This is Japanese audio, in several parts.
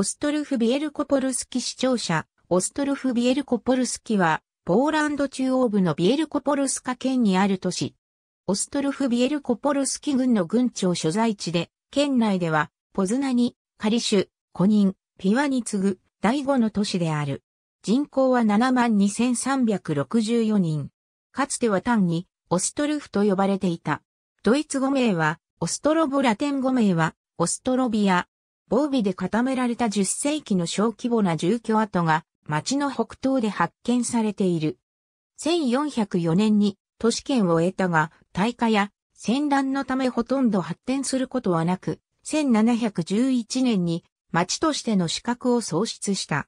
オストルフ・ビエルコポルスキ市庁舎、オストルフ・ビエルコポルスキは、ポーランド中央部のビエルコポルスカ県にある都市。オストルフ・ビエルコポルスキ軍の軍庁所在地で、県内では、ポズナニ、カリシュ、コニン、ピワに次ぐ、第5の都市である。人口は72,364人。かつては単に、オストルフと呼ばれていた。ドイツ語名は、オストロボラテン語名は、オストロビア、防備で固められた10世紀の小規模な住居跡が町の北東で発見されている。1404年に都市圏を得たが、大火や戦乱のためほとんど発展することはなく、1711年に町としての資格を創出した。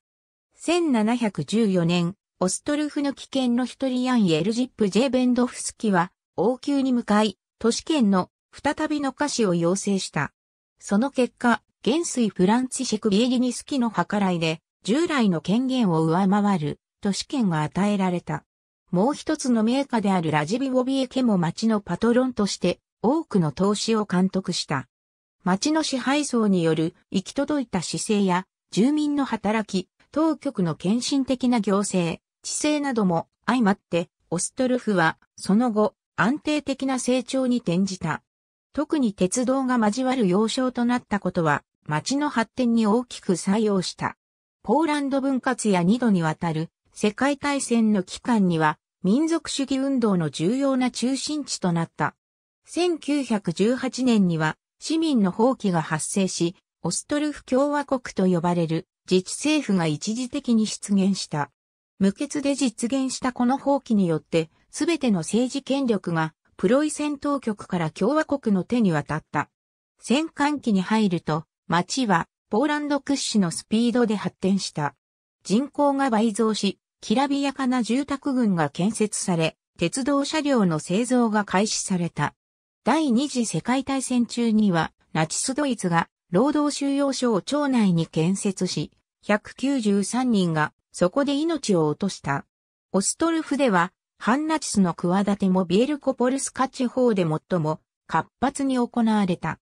1714年、オストルフの危険の一人ヤン・エルジップ・ジェーベンドフスキは、王宮に向かい、都市圏の再びの歌詞を要請した。その結果、元帥フランツシェク・ビエリニスキの計らいで、従来の権限を上回る、都市権が与えられた。もう一つの名家であるラジビオビエ家も町のパトロンとして、多くの投資を監督した。町の支配層による行き届いた姿勢や、住民の働き、当局の献身的な行政、知性なども相まって、オストルフは、その後、安定的な成長に転じた。特に鉄道が交わる要衝となったことは、町の発展に大きく作用した。ポーランド分割や二度にわたる世界大戦の期間には民族主義運動の重要な中心地となった。1918年には市民の放棄が発生し、オストルフ共和国と呼ばれる自治政府が一時的に出現した。無欠で実現したこの放棄によって、すべての政治権力がプロイセン当局から共和国の手に渡った。戦艦期に入ると、町はポーランド屈指のスピードで発展した。人口が倍増し、きらびやかな住宅群が建設され、鉄道車両の製造が開始された。第二次世界大戦中には、ナチスドイツが労働収容所を町内に建設し、193人がそこで命を落とした。オストルフではハンナチスの企てもビエルコポルスカ地方で最も活発に行われた。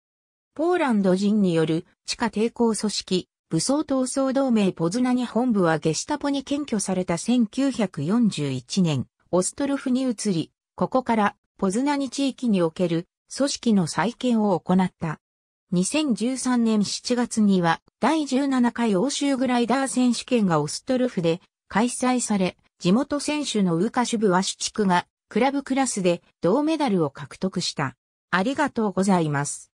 ポーランド人による地下抵抗組織、武装闘争同盟ポズナニ本部はゲシタポに検挙された1941年、オストルフに移り、ここからポズナニ地域における組織の再建を行った。2013年7月には第17回欧州グライダー選手権がオストルフで開催され、地元選手のウーカシュブワシュチクがクラブクラスで銅メダルを獲得した。ありがとうございます。